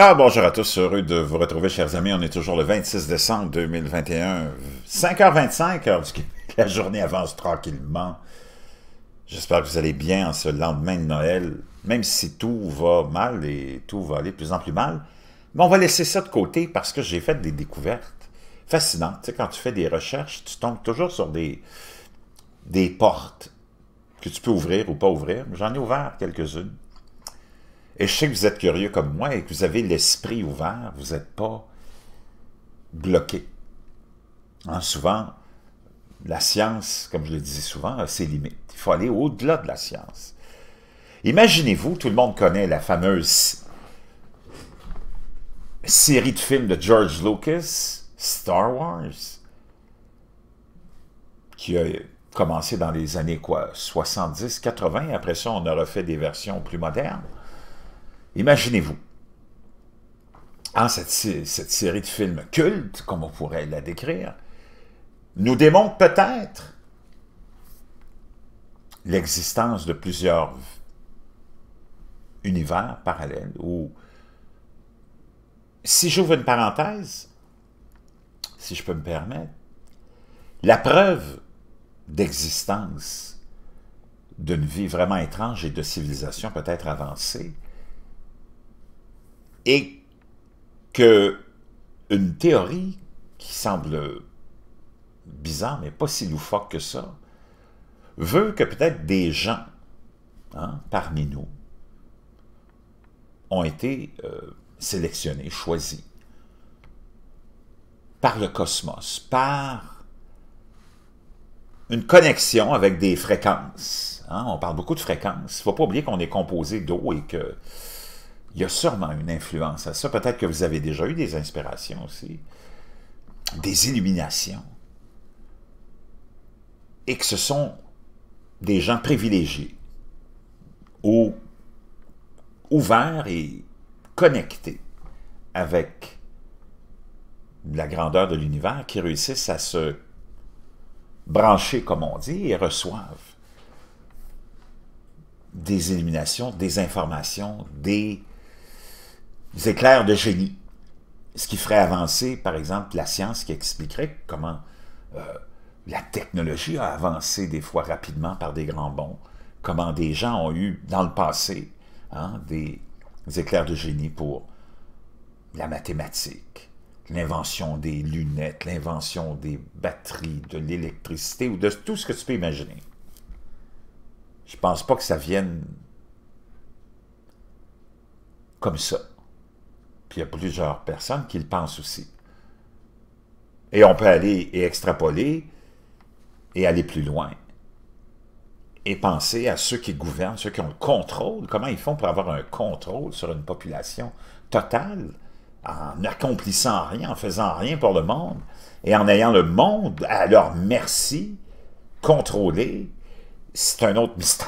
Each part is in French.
Alors, bonjour à tous, heureux de vous retrouver, chers amis. On est toujours le 26 décembre 2021, 5h25, La journée avance tranquillement. J'espère que vous allez bien en ce lendemain de Noël, même si tout va mal et tout va aller de plus en plus mal. Mais on va laisser ça de côté parce que j'ai fait des découvertes fascinantes. Tu sais, quand tu fais des recherches, tu tombes toujours sur des, des portes que tu peux ouvrir ou pas ouvrir. J'en ai ouvert quelques-unes. Et je sais que vous êtes curieux comme moi et que vous avez l'esprit ouvert, vous n'êtes pas bloqué. Hein, souvent, la science, comme je le disais souvent, a ses limites. Il faut aller au-delà de la science. Imaginez-vous, tout le monde connaît la fameuse série de films de George Lucas, Star Wars, qui a commencé dans les années quoi, 70, 80. Après ça, on a refait des versions plus modernes. Imaginez-vous, en cette, série de films cultes, comme on pourrait la décrire, nous démontre peut-être l'existence de plusieurs univers parallèles ou si j'ouvre une parenthèse, si je peux me permettre, la preuve d'existence d'une vie vraiment étrange et de civilisation peut-être avancée et que une théorie qui semble bizarre, mais pas si loufoque que ça, veut que peut-être des gens hein, parmi nous ont été euh, sélectionnés, choisis par le cosmos, par une connexion avec des fréquences. Hein. On parle beaucoup de fréquences. Il ne faut pas oublier qu'on est composé d'eau et que il y a sûrement une influence à ça. Peut-être que vous avez déjà eu des inspirations aussi, des illuminations, et que ce sont des gens privilégiés, ou ouverts et connectés avec la grandeur de l'univers, qui réussissent à se brancher, comme on dit, et reçoivent des illuminations, des informations, des éclairs de génie. Ce qui ferait avancer, par exemple, la science qui expliquerait comment euh, la technologie a avancé des fois rapidement par des grands bonds, comment des gens ont eu, dans le passé, hein, des éclairs de génie pour la mathématique, l'invention des lunettes, l'invention des batteries, de l'électricité ou de tout ce que tu peux imaginer. Je ne pense pas que ça vienne comme ça. Puis il y a plusieurs personnes qui le pensent aussi. Et on peut aller et extrapoler et aller plus loin. Et penser à ceux qui gouvernent, ceux qui ont le contrôle. Comment ils font pour avoir un contrôle sur une population totale en n'accomplissant rien, en faisant rien pour le monde et en ayant le monde à leur merci, contrôlé. C'est un autre mystère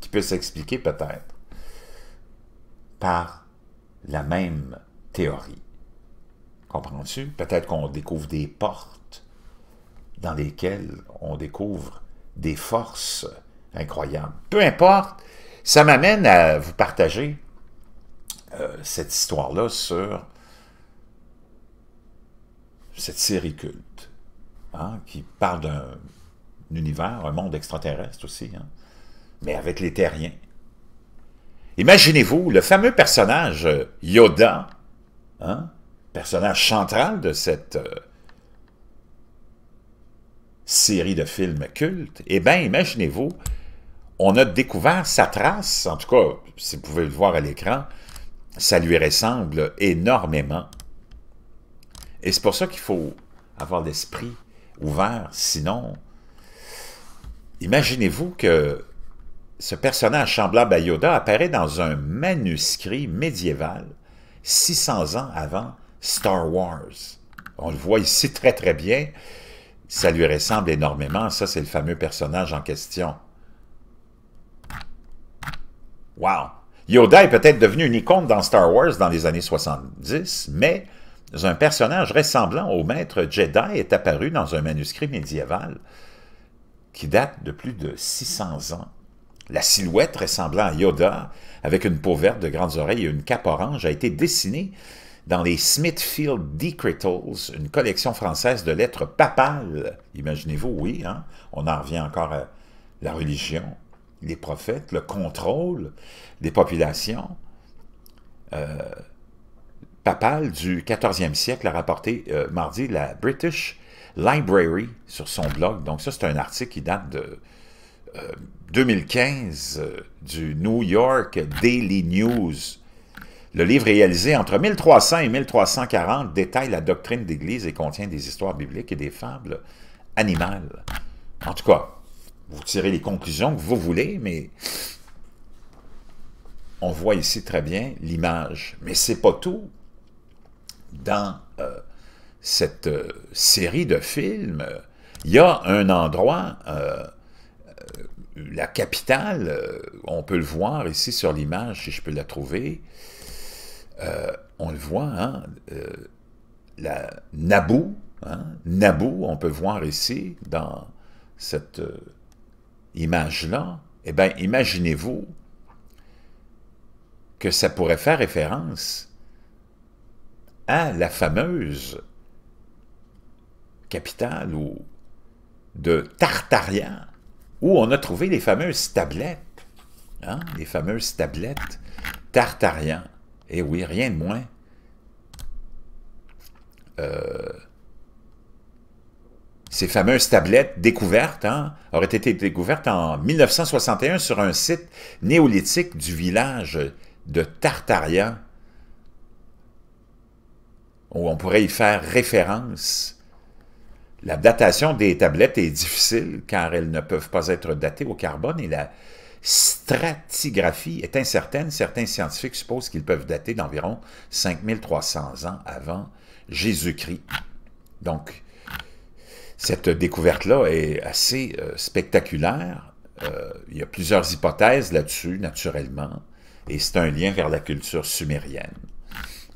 qui peut s'expliquer peut-être par la même théorie. Comprends-tu? Peut-être qu'on découvre des portes dans lesquelles on découvre des forces incroyables. Peu importe, ça m'amène à vous partager euh, cette histoire-là sur cette série culte hein, qui parle d'un univers, un monde extraterrestre aussi, hein, mais avec les terriens. Imaginez-vous le fameux personnage euh, Yoda, hein, personnage central de cette euh, série de films cultes. Eh bien, imaginez-vous, on a découvert sa trace, en tout cas, si vous pouvez le voir à l'écran, ça lui ressemble énormément. Et c'est pour ça qu'il faut avoir l'esprit ouvert, sinon, imaginez-vous que ce personnage semblable à Yoda apparaît dans un manuscrit médiéval 600 ans avant Star Wars. On le voit ici très très bien. Ça lui ressemble énormément. Ça, c'est le fameux personnage en question. Wow! Yoda est peut-être devenu une icône dans Star Wars dans les années 70, mais un personnage ressemblant au maître Jedi est apparu dans un manuscrit médiéval qui date de plus de 600 ans. La silhouette ressemblant à Yoda, avec une peau verte, de grandes oreilles et une cape orange, a été dessinée dans les Smithfield Decretals, une collection française de lettres papales. Imaginez-vous, oui, hein? on en revient encore à la religion, les prophètes, le contrôle des populations. Euh, du 14e siècle a rapporté euh, mardi la British Library sur son blog. Donc ça, c'est un article qui date de 2015 euh, euh, du New York Daily News. Le livre réalisé entre 1300 et 1340 détaille la doctrine d'Église et contient des histoires bibliques et des fables animales. En tout cas, vous tirez les conclusions que vous voulez, mais on voit ici très bien l'image. Mais c'est pas tout. Dans euh, cette série de films, il y a un endroit... Euh, la capitale, euh, on peut le voir ici sur l'image, si je peux la trouver. Euh, on le voit, hein, la Naboo, hein, Naboo, on peut voir ici, dans cette image-là, eh bien, imaginez-vous que ça pourrait faire référence à la fameuse capitale ou de Tartaria, où on a trouvé les fameuses tablettes, hein, les fameuses tablettes tartariens. Et oui, rien de moins. Euh, ces fameuses tablettes découvertes hein, auraient été découvertes en 1961 sur un site néolithique du village de Tartaria, où on pourrait y faire référence la datation des tablettes est difficile car elles ne peuvent pas être datées au carbone et la stratigraphie est incertaine. Certains scientifiques supposent qu'ils peuvent dater d'environ 5300 ans avant Jésus-Christ. Donc, cette découverte-là est assez euh, spectaculaire. Euh, il y a plusieurs hypothèses là-dessus, naturellement, et c'est un lien vers la culture sumérienne,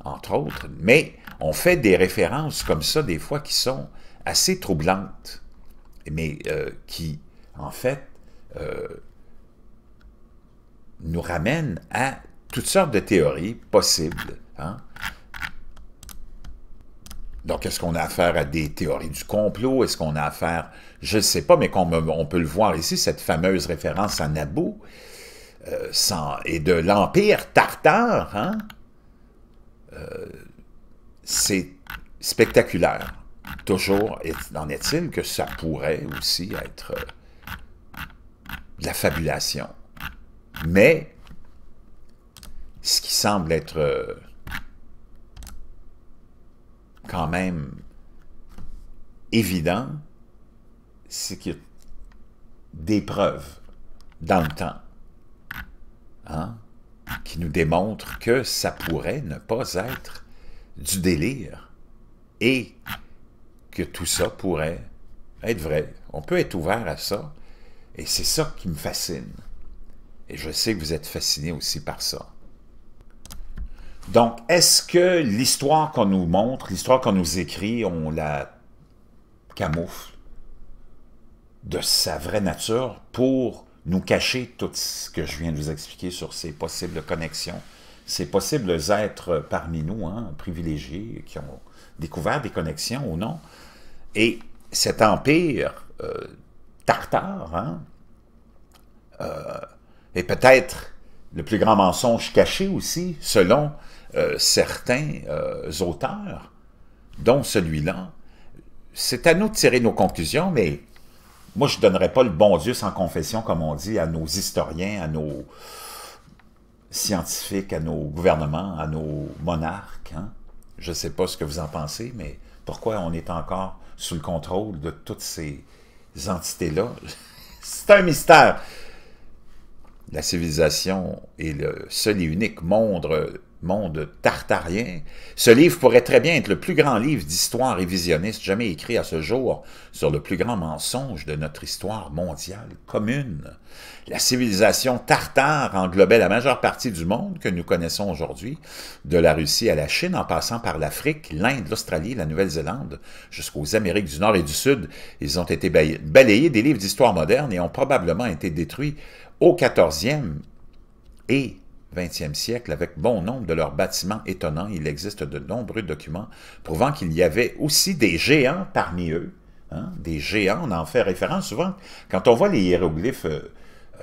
entre autres. Mais on fait des références comme ça, des fois, qui sont assez troublante, mais euh, qui, en fait, euh, nous ramène à toutes sortes de théories possibles. Hein. Donc, est-ce qu'on a affaire à des théories du complot? Est-ce qu'on a affaire, je ne sais pas, mais on peut le voir ici, cette fameuse référence à Naboo euh, et de l'Empire tartare, hein, c'est spectaculaire toujours, en est-il que ça pourrait aussi être euh, de la fabulation. Mais ce qui semble être euh, quand même évident, c'est qu'il y a des preuves dans le temps hein, qui nous démontrent que ça pourrait ne pas être du délire et que tout ça pourrait être vrai. On peut être ouvert à ça. Et c'est ça qui me fascine. Et je sais que vous êtes fascinés aussi par ça. Donc, est-ce que l'histoire qu'on nous montre, l'histoire qu'on nous écrit, on la camoufle de sa vraie nature pour nous cacher tout ce que je viens de vous expliquer sur ces possibles connexions ces possible êtres parmi nous, hein, privilégiés, qui ont découvert des connexions ou non. Et cet empire euh, tartare hein, euh, est peut-être le plus grand mensonge caché aussi, selon euh, certains auteurs, dont celui-là. C'est à nous de tirer nos conclusions, mais moi, je ne donnerais pas le bon Dieu sans confession, comme on dit, à nos historiens, à nos scientifiques à nos gouvernements, à nos monarques. Hein. Je ne sais pas ce que vous en pensez, mais pourquoi on est encore sous le contrôle de toutes ces entités-là? C'est un mystère la civilisation est le seul et unique monde, monde tartarien, ce livre pourrait très bien être le plus grand livre d'histoire révisionniste jamais écrit à ce jour sur le plus grand mensonge de notre histoire mondiale commune. La civilisation tartare englobait la majeure partie du monde que nous connaissons aujourd'hui, de la Russie à la Chine, en passant par l'Afrique, l'Inde, l'Australie, la Nouvelle-Zélande, jusqu'aux Amériques du Nord et du Sud. Ils ont été balayés des livres d'histoire moderne et ont probablement été détruits au 14e et 20e siècle, avec bon nombre de leurs bâtiments étonnants, il existe de nombreux documents prouvant qu'il y avait aussi des géants parmi eux. Hein, des géants, on en fait référence souvent. Quand on voit les hiéroglyphes euh,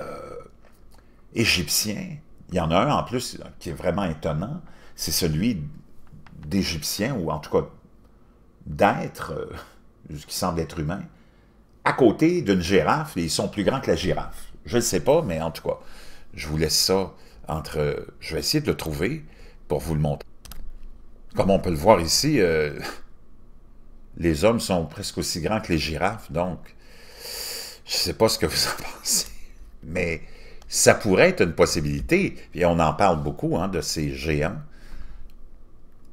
euh, égyptiens, il y en a un en plus qui est vraiment étonnant, c'est celui d'Égyptiens, ou en tout cas d'êtres euh, qui semblent être humains, à côté d'une girafe, et ils sont plus grands que la girafe. Je ne sais pas, mais en tout cas, je vous laisse ça entre... Je vais essayer de le trouver pour vous le montrer. Comme on peut le voir ici, euh, les hommes sont presque aussi grands que les girafes, donc je ne sais pas ce que vous en pensez, mais ça pourrait être une possibilité, et on en parle beaucoup hein, de ces géants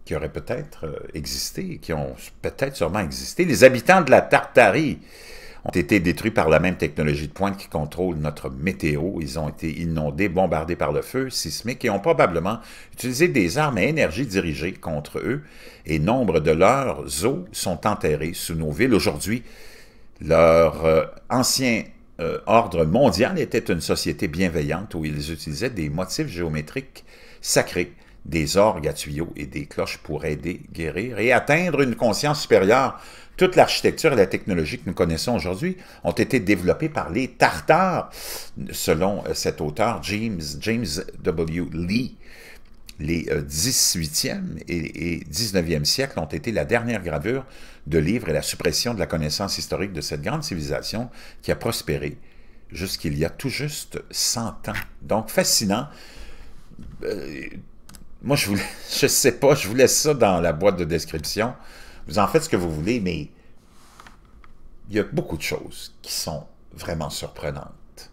qui auraient peut-être euh, existé, qui ont peut-être sûrement existé, les habitants de la Tartarie, ont été détruits par la même technologie de pointe qui contrôle notre météo. Ils ont été inondés, bombardés par le feu sismique et ont probablement utilisé des armes à énergie dirigées contre eux. Et nombre de leurs eaux sont enterrées sous nos villes. Aujourd'hui, leur euh, ancien euh, ordre mondial était une société bienveillante où ils utilisaient des motifs géométriques sacrés, des orgues à tuyaux et des cloches pour aider, guérir et atteindre une conscience supérieure toute l'architecture et la technologie que nous connaissons aujourd'hui ont été développées par les Tartares, selon euh, cet auteur James, James W. Lee. Les 18e euh, et 19e siècles ont été la dernière gravure de livres et la suppression de la connaissance historique de cette grande civilisation qui a prospéré jusqu'il y a tout juste 100 ans. Donc, fascinant. Euh, moi, je ne je sais pas, je vous laisse ça dans la boîte de description. Vous en faites ce que vous voulez, mais il y a beaucoup de choses qui sont vraiment surprenantes.